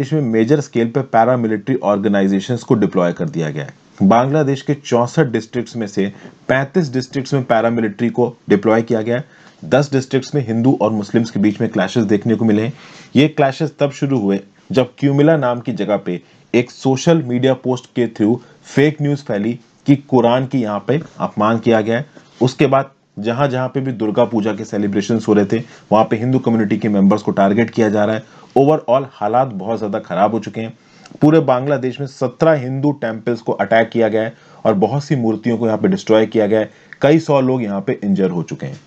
इसमें major scale पर paramilitary organisation को डिप्लॉय कर दिया गया है बांग्लादेश के चौंसठ डिस्ट्रिक्ट्स में से 35 डिस्ट्रिक्ट्स में पैरामिलिट्री को डिप्लॉय किया गया है 10 डिस्ट्रिक्ट्स में हिंदू और मुस्लिम्स के बीच में क्लैशेस देखने को मिले हैं ये क्लैशेस तब शुरू हुए जब क्यूमिला नाम की जगह पे एक सोशल मीडिया पोस्ट के थ्रू फेक न्यूज़ फैली कि कुरान की यहाँ पे अपमान किया गया है उसके बाद जहां जहां पे भी दुर्गा पूजा के सेलिब्रेशन हो रहे थे वहां पे हिंदू कम्युनिटी के मेंबर्स को टारगेट किया जा रहा है ओवरऑल हालात बहुत ज़्यादा खराब हो चुके हैं पूरे बांग्लादेश में सत्रह हिंदू टेम्पल्स को अटैक किया गया है और बहुत सी मूर्तियों को यहाँ पे डिस्ट्रॉय किया गया है कई सौ लोग यहाँ पे इंजर हो चुके हैं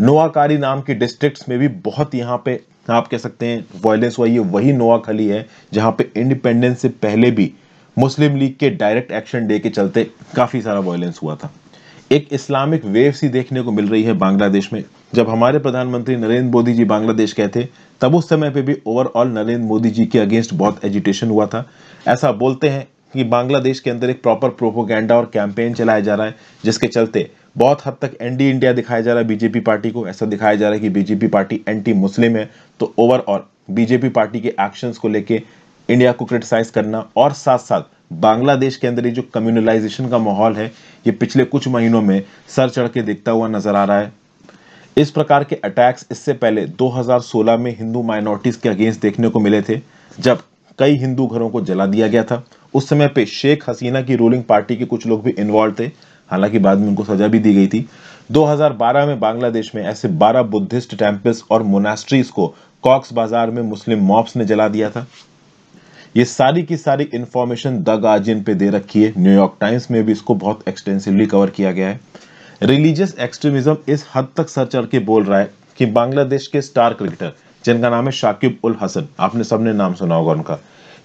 नोआकारी नाम के डिस्ट्रिक्ट में भी बहुत यहाँ पे आप कह सकते हैं वायलेंस हुआ ये वही नोआखली है जहाँ पे इंडिपेंडेंस से पहले भी मुस्लिम लीग के डायरेक्ट एक्शन डे के चलते काफ़ी सारा वायलेंस हुआ था एक इस्लामिक वेव सी देखने को मिल रही है बांग्लादेश में जब हमारे प्रधानमंत्री नरेंद्र मोदी जी बांग्लादेश गए थे तब उस समय पे भी ओवरऑल नरेंद्र मोदी जी के अगेंस्ट बहुत एजिटेशन हुआ था ऐसा बोलते हैं कि बांग्लादेश के अंदर एक प्रॉपर प्रोपोगेंडा और कैंपेन चलाया जा रहा है जिसके चलते बहुत हद तक एंटी इंडिया दिखाया जा रहा है बीजेपी पार्टी को ऐसा दिखाया जा रहा है कि बीजेपी पार्टी एंटी मुस्लिम है तो ओवरऑल बीजेपी पार्टी के एक्शंस को लेके इंडिया को क्रिटिसाइज करना और साथ साथ बांग्लादेश के अंदर ये जो कम्युनलाइजेशन का माहौल है ये पिछले कुछ महीनों में सर चढ़ के दिखता हुआ नजर आ रहा है इस प्रकार के अटैक्स इससे पहले 2016 में हिंदू माइनॉरिटीज के अगेंस्ट देखने को मिले थे जब कई हिंदू घरों को जला दिया गया था उस समय पे शेख हसीना की रूलिंग पार्टी के कुछ लोग भी इन्वॉल्व थे हालांकि बाद में उनको सजा भी दी गई थी 2012 में बांग्लादेश में ऐसे 12 बुद्धिस्ट टेम्पल्स और मोनास्ट्रीज को कॉक्स बाजार में मुस्लिम मॉब्स ने जला दिया था ये सारी की सारी इन्फॉर्मेशन द गार्जियन पे दे रखी है न्यूयॉर्क टाइम्स में भी इसको बहुत एक्सटेंसिवली कवर किया गया है रिलीजियस एक्सट्रीमिज्म इस हद तक सर चढ़ के बोल रहा है कि बांग्लादेश के स्टार क्रिकेटर जिनका नाम है शाकिब उल हसन आपने सबने नाम सुना होगा उनका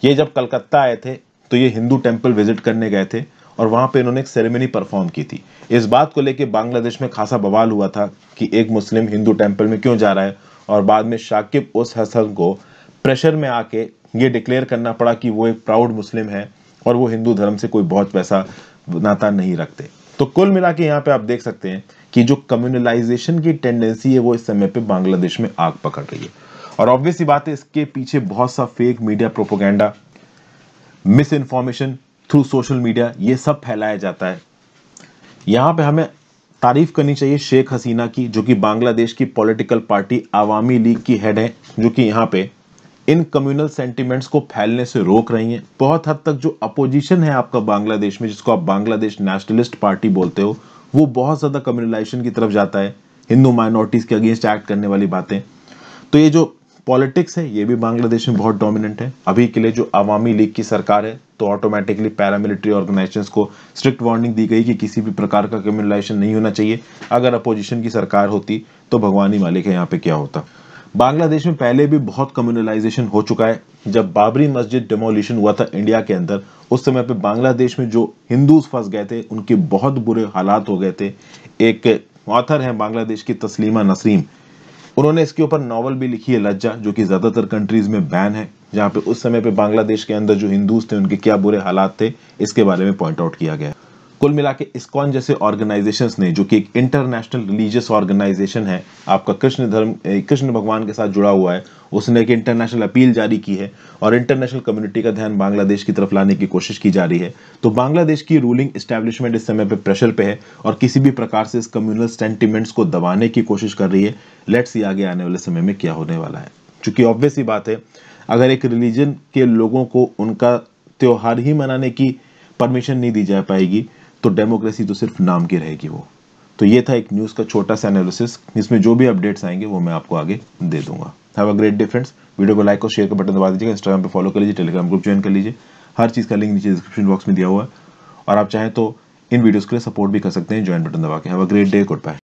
ये जब कलकत्ता आए थे तो ये हिंदू टेम्पल विजिट करने गए थे और वहां पे इन्होंने एक सेरेमनी परफॉर्म की थी इस बात को लेके बांग्लादेश में खासा बवाल हुआ था कि एक मुस्लिम हिंदू टेम्पल में क्यों जा रहा है और बाद में शाकिब उस हसन को प्रेशर में आके ये डिक्लेयर करना पड़ा कि वो एक प्राउड मुस्लिम है और वो हिंदू धर्म से कोई बहुत वैसा नाता नहीं रखते तो कुल मिला के यहाँ पे आप देख सकते हैं कि जो कम्युनलाइजेशन की टेंडेंसी है वो इस समय पे बांग्लादेश में आग पकड़ रही है और ऑब्वियस ही बात है इसके पीछे बहुत सा fake media propaganda misinformation through social media ये सब फैलाया जाता है यहाँ पे हमें तारीफ करनी चाहिए शेख हसीना की जो कि बांग्लादेश की पॉलिटिकल पार्टी आवामी लीग की हेड है जो कि यहाँ पे इन कम्युनल सेंटीमेंट्स को फैलने से रोक रही हैं बहुत हद तक जो अपोजिशन है आपका बांग्लादेश में जिसको आप बांग्लादेश नेशनलिस्ट पार्टी बोलते हो वो बहुत ज़्यादा कम्युनलाइजेशन की तरफ जाता है हिंदू माइनॉरिटीज़ के अगेंस्ट एक्ट करने वाली बातें तो ये जो पॉलिटिक्स है ये भी बांग्लादेश में बहुत डोमिनेंट है अभी के लिए जो अवामी लीग की सरकार है तो ऑटोमेटिकली पैरामिलिट्री ऑर्गेनाइजेशन को स्ट्रिक्ट वार्निंग दी गई कि, कि किसी भी प्रकार का कम्युनलाइजेशन नहीं होना चाहिए अगर अपोजिशन की सरकार होती तो भगवानी मालिक है यहाँ पे क्या होता बांग्लादेश में पहले भी बहुत कम्युनलाइजेशन हो चुका है जब बाबरी मस्जिद डेमोलिशन हुआ था इंडिया के अंदर उस समय पे बांग्लादेश में जो हिंदूज फंस गए थे उनके बहुत बुरे हालात हो गए थे एक ऑथर हैं बांग्लादेश की तस्लीमा नसीम उन्होंने इसके ऊपर नावल भी लिखी है लज्जा जो कि ज़्यादातर कंट्रीज़ में बैन है जहाँ पे उस समय पे बांग्लादेश के अंदर जो हिंदूज थे उनके क्या बुरे हालात थे इसके बारे में पॉइंट आउट किया गया कुल मिला के इस्कॉन जैसे ऑर्गेनाइजेशन ने जो कि एक इंटरनेशनल रिलीजियस ऑर्गेनाइजेशन है आपका कृष्ण धर्म कृष्ण भगवान के साथ जुड़ा हुआ है उसने एक इंटरनेशनल अपील जारी की है और इंटरनेशनल कम्युनिटी का ध्यान बांग्लादेश की तरफ लाने की कोशिश की जा रही है तो बांग्लादेश की रूलिंग इस्टेब्लिशमेंट इस समय पर प्रेशर पे है और किसी भी प्रकार से इस कम्युनल सेंटिमेंट्स को दबाने की कोशिश कर रही है लेट्स ये आगे आने वाले समय में क्या होने वाला है चूंकि ऑब्वियस ही बात है अगर एक रिलीजन के लोगों को उनका त्यौहार ही मनाने की परमिशन नहीं दी जा पाएगी तो डेमोक्रेसी तो सिर्फ नाम की रहेगी वो तो ये था एक न्यूज़ का छोटा सा एनालिसिस इसमें जो भी अपडेट्स आएंगे वो मैं आपको आगे दे दूंगा have a great difference video को लाइक और शेयर का बटन दबा दीजिएगा इंस्टाग्राम पर फॉलो कर लीजिए टेलीग्राम ग्रुप ज्वाइन कर लीजिए हर चीज़ का लिंक नीचे डिस्क्रिप्शन बॉक्स में दिया हुआ है और आप चाहें तो इन वीडियोज़ के लिए सपोर्ट भी कर सकते हैं ज्वाइन बटन दबा के have a great day good bye